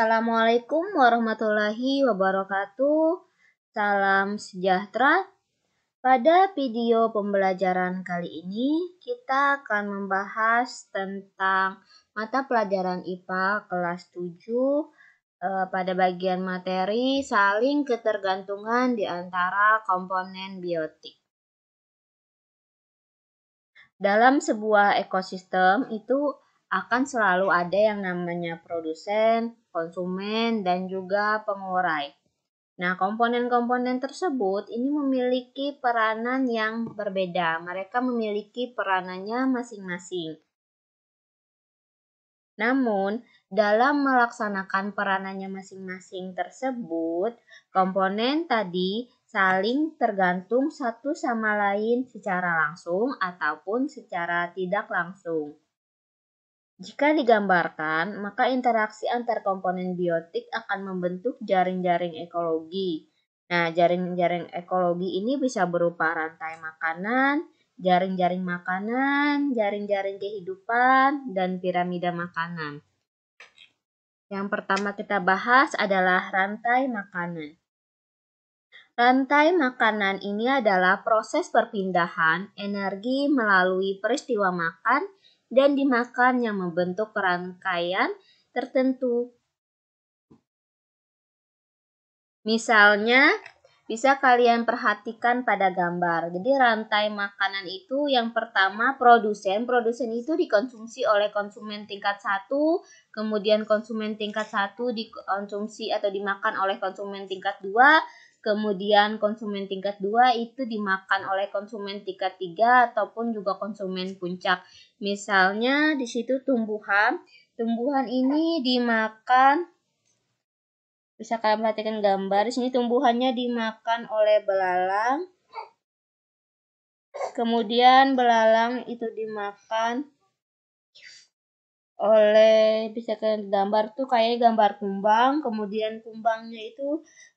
Assalamualaikum warahmatullahi wabarakatuh. Salam sejahtera. Pada video pembelajaran kali ini, kita akan membahas tentang mata pelajaran IPA kelas 7 eh, pada bagian materi saling ketergantungan di antara komponen biotik. Dalam sebuah ekosistem itu akan selalu ada yang namanya produsen, konsumen, dan juga pengurai. Nah, komponen-komponen tersebut ini memiliki peranan yang berbeda. Mereka memiliki peranannya masing-masing. Namun, dalam melaksanakan peranannya masing-masing tersebut, komponen tadi saling tergantung satu sama lain secara langsung ataupun secara tidak langsung. Jika digambarkan, maka interaksi antar komponen biotik akan membentuk jaring-jaring ekologi. Nah, jaring-jaring ekologi ini bisa berupa rantai makanan, jaring-jaring makanan, jaring-jaring kehidupan, dan piramida makanan. Yang pertama kita bahas adalah rantai makanan. Rantai makanan ini adalah proses perpindahan energi melalui peristiwa makan dan dimakan yang membentuk rangkaian tertentu. Misalnya, bisa kalian perhatikan pada gambar. Jadi rantai makanan itu yang pertama produsen. Produsen itu dikonsumsi oleh konsumen tingkat 1, kemudian konsumen tingkat 1 dikonsumsi atau dimakan oleh konsumen tingkat 2, kemudian konsumen tingkat 2 itu dimakan oleh konsumen tingkat 3 ataupun juga konsumen puncak. Misalnya di situ tumbuhan, tumbuhan ini dimakan bisa kalian perhatikan gambar di sini tumbuhannya dimakan oleh belalang. Kemudian belalang itu dimakan oleh bisa kalian gambar tuh kayak gambar kumbang kemudian kumbangnya itu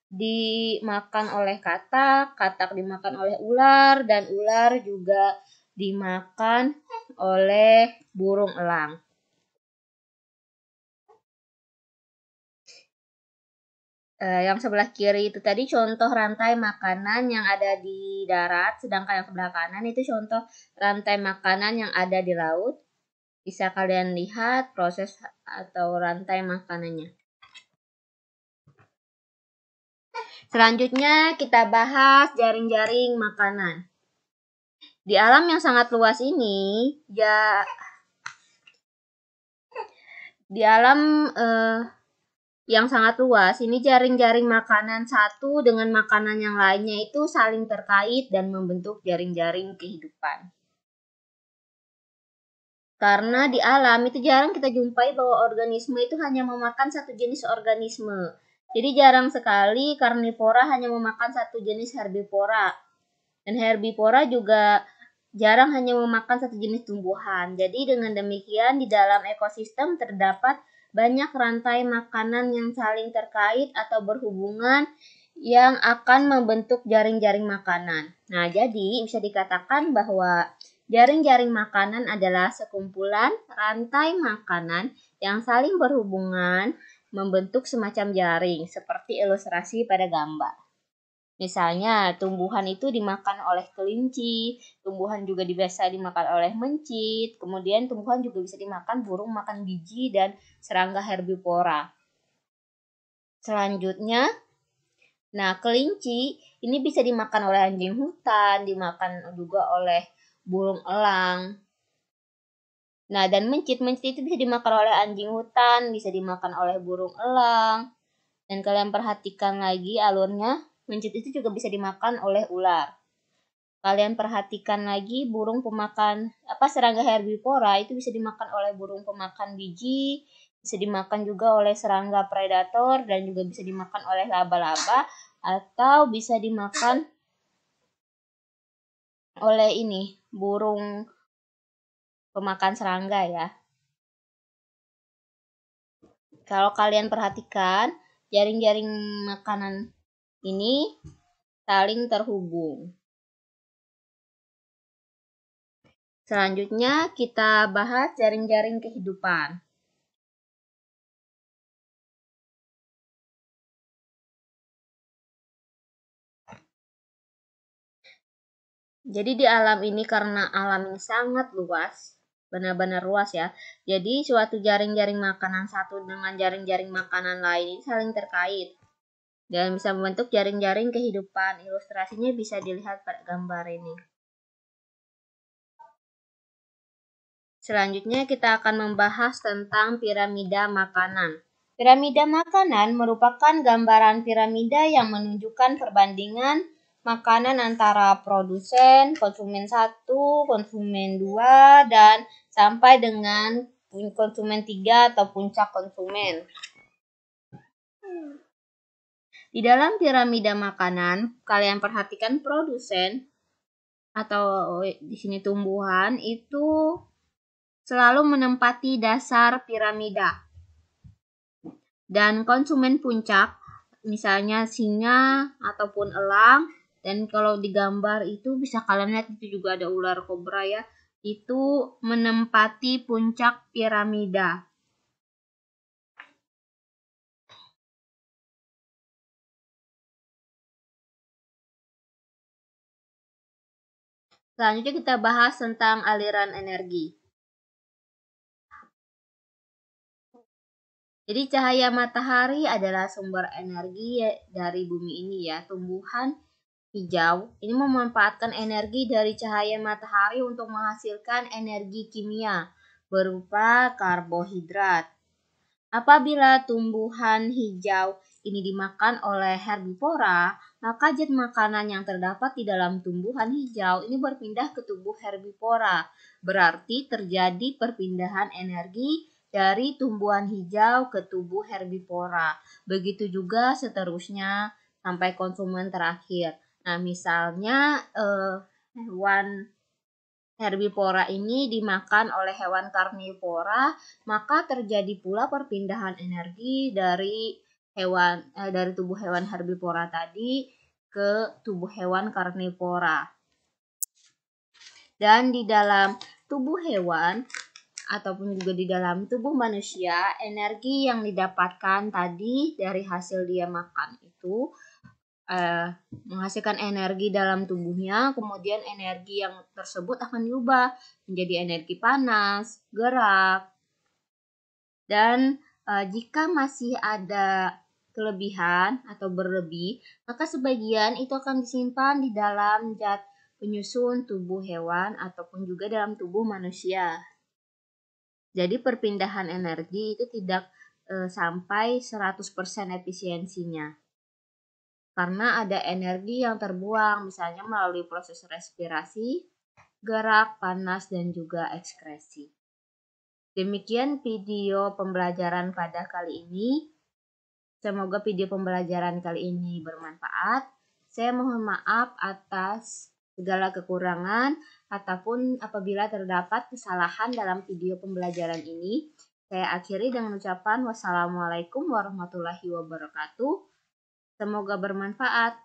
dimakan oleh katak katak dimakan oleh ular dan ular juga dimakan oleh burung elang eh, yang sebelah kiri itu tadi contoh rantai makanan yang ada di darat sedangkan yang sebelah kanan itu contoh rantai makanan yang ada di laut bisa kalian lihat proses atau rantai makanannya. Selanjutnya kita bahas jaring-jaring makanan. Di alam yang sangat luas ini, ya di alam eh, yang sangat luas, ini jaring-jaring makanan satu dengan makanan yang lainnya itu saling terkait dan membentuk jaring-jaring kehidupan. Karena di alam itu jarang kita jumpai bahwa organisme itu hanya memakan satu jenis organisme. Jadi jarang sekali karnivora hanya memakan satu jenis herbivora. Dan herbivora juga jarang hanya memakan satu jenis tumbuhan. Jadi dengan demikian di dalam ekosistem terdapat banyak rantai makanan yang saling terkait atau berhubungan yang akan membentuk jaring-jaring makanan. Nah, jadi bisa dikatakan bahwa Jaring-jaring makanan adalah sekumpulan rantai makanan yang saling berhubungan membentuk semacam jaring seperti ilustrasi pada gambar. Misalnya, tumbuhan itu dimakan oleh kelinci, tumbuhan juga biasa dimakan oleh mencit, kemudian tumbuhan juga bisa dimakan burung makan biji dan serangga herbivora. Selanjutnya, nah kelinci ini bisa dimakan oleh anjing hutan, dimakan juga oleh burung elang. Nah, dan mencit. Mencit itu bisa dimakan oleh anjing hutan, bisa dimakan oleh burung elang. Dan kalian perhatikan lagi alurnya, mencit itu juga bisa dimakan oleh ular. Kalian perhatikan lagi burung pemakan apa serangga herbivora itu bisa dimakan oleh burung pemakan biji, bisa dimakan juga oleh serangga predator dan juga bisa dimakan oleh laba-laba atau bisa dimakan oleh ini burung pemakan serangga ya. Kalau kalian perhatikan, jaring-jaring makanan ini saling terhubung. Selanjutnya kita bahas jaring-jaring kehidupan. Jadi di alam ini karena alam ini sangat luas, benar-benar luas ya. Jadi suatu jaring-jaring makanan satu dengan jaring-jaring makanan lain saling terkait dan bisa membentuk jaring-jaring kehidupan. Ilustrasinya bisa dilihat pada gambar ini. Selanjutnya kita akan membahas tentang piramida makanan. Piramida makanan merupakan gambaran piramida yang menunjukkan perbandingan makanan antara produsen, konsumen satu, konsumen dua, dan sampai dengan konsumen tiga atau puncak konsumen. Di dalam piramida makanan, kalian perhatikan produsen atau eh, di sini tumbuhan itu selalu menempati dasar piramida. Dan konsumen puncak, misalnya singa ataupun elang, dan kalau digambar itu bisa kalian lihat itu juga ada ular kobra ya. Itu menempati puncak piramida. Selanjutnya kita bahas tentang aliran energi. Jadi cahaya matahari adalah sumber energi ya dari bumi ini ya. Tumbuhan hijau ini memanfaatkan energi dari cahaya matahari untuk menghasilkan energi kimia berupa karbohidrat. Apabila tumbuhan hijau ini dimakan oleh herbivora, maka zat makanan yang terdapat di dalam tumbuhan hijau ini berpindah ke tubuh herbivora. Berarti terjadi perpindahan energi dari tumbuhan hijau ke tubuh herbivora. Begitu juga seterusnya sampai konsumen terakhir. Nah, misalnya uh, hewan herbivora ini dimakan oleh hewan karnivora, maka terjadi pula perpindahan energi dari hewan eh, dari tubuh hewan herbivora tadi ke tubuh hewan karnivora. Dan di dalam tubuh hewan ataupun juga di dalam tubuh manusia, energi yang didapatkan tadi dari hasil dia makan itu uh, menghasilkan energi dalam tubuhnya, kemudian energi yang tersebut akan diubah menjadi energi panas, gerak. Dan uh, jika masih ada kelebihan atau berlebih, maka sebagian itu akan disimpan di dalam zat penyusun tubuh hewan ataupun juga dalam tubuh manusia. Jadi perpindahan energi itu tidak e, sampai 100% efisiensinya karena ada energi yang terbuang, misalnya melalui proses respirasi, gerak, panas, dan juga ekskresi. Demikian video pembelajaran pada kali ini. Semoga video pembelajaran kali ini bermanfaat. Saya mohon maaf atas segala kekurangan ataupun apabila terdapat kesalahan dalam video pembelajaran ini. Saya akhiri dengan ucapan wassalamualaikum warahmatullahi wabarakatuh. Semoga bermanfaat.